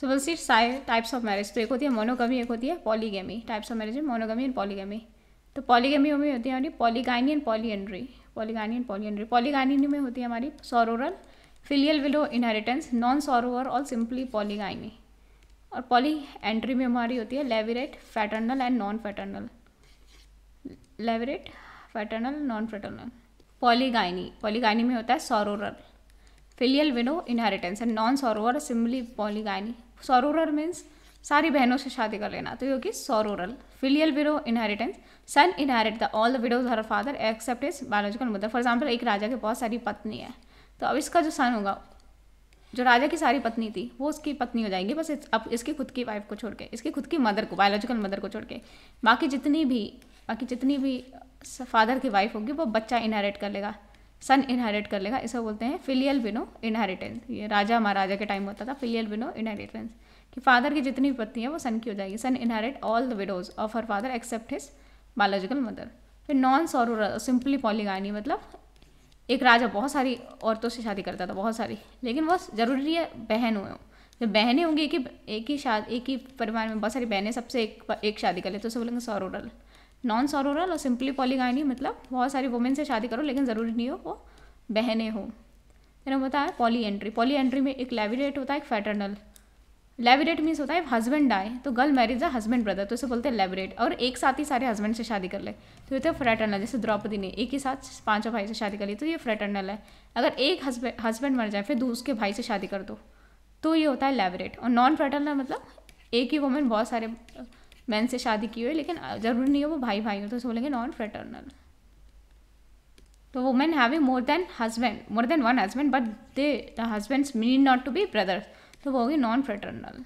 so will see types of marriage तो एक होती है मोनोगमी एक होती है पॉलीगेमी टाइप्स ऑफ मैरिज है मोनोगमी एंड पॉलीगेमी तो पॉलीगेमी में होती है हमारी polygyny and polyandry polygyny and polyandry polygyny में होती है हमारी sororal filial widow inheritance non sororal और सिंपली पॉलीगानी और पॉली एंट्री में हमारी होती है levirate fraternal and non fraternal levirate fraternal non fraternal polygyny polygyny में होता है sororal filial widow inheritance and non sorrower simply polygyny sororal means सारी बहनों से शादी कर लेना तो ये होगी sororal filial widow inheritance son inherit the all the widows her father except is biological mother for example एक राजा के बहुत सारी पत्नी है तो अब इसका जो सन होगा जो राजा की सारी पत्नी थी वो उसकी पत्नी हो जाएगी बस इस, अब इसकी खुद की वाइफ को छोड़ के इसकी खुद की मदर को बायोलॉजिकल मदर को छोड़ के बाकी जितनी भी बाकी जितनी भी फादर की वाइफ होगी वो बच्चा इनहेरिट कर लेगा सन इनहेरिट कर लेगा इसे बोलते हैं फिलियल विनो इनहेरिटेंस ये राजा महाराजा के टाइम होता था फिलियल विनो इनहेरिटेंस कि फादर की जितनी विपत्ति है वो सन की हो जाएगी son inherit all the widows of her father except his biological mother फिर नॉन सौर सिंपली पॉलीगानी मतलब एक राजा बहुत सारी औरतों से शादी करता था बहुत सारी लेकिन वो ज़रूरी है बहन हुए जब बहनें होंगी एक ही एक ही शादी एक ही परिवार में बहुत सारी बहनें सबसे एक एक शादी कर ले तो उसे बोलेंगे सौरोरल नॉन सॉरोरल और सिंपली पॉलीगाइनी मतलब बहुत सारी वुमेन से शादी करो लेकिन ज़रूरी नहीं हो वो बहने हो मैंने बताया पॉली एंट्री पॉली एंट्री में एक लेविडेट होता है एक फैटरनल लेविडेट मीन्स होता है हस्बैंड आए तो गर्ल मैरिज है हस्बैंड ब्रदर तो उसे बोलते हैं लेविडेट और एक साथ ही सारे हस्बैंड से शादी कर ले तो ये तो फ्रेटर्नल जैसे द्रौपदी ने एक ही साथ पांचों भाई से शादी कर ली तो ये फ्रेटरनल है अगर एक हस्बैंड हस्बैंड मर जाए फिर दूसरे भाई से शादी कर दो तो ये होता है लेविडेट और नॉन फ्रेटरनल मतलब एक ही वुमेन बहुत सारे मैन से शादी की हुई लेकिन ज़रूरी नहीं है वो भाई भाई हो तो बोलेंगे नॉन फ्रेटर्नल तो women having more than husband more than one husband but they the husband mean not to be brothers तो वो होगी नॉन फ्रेटर्नल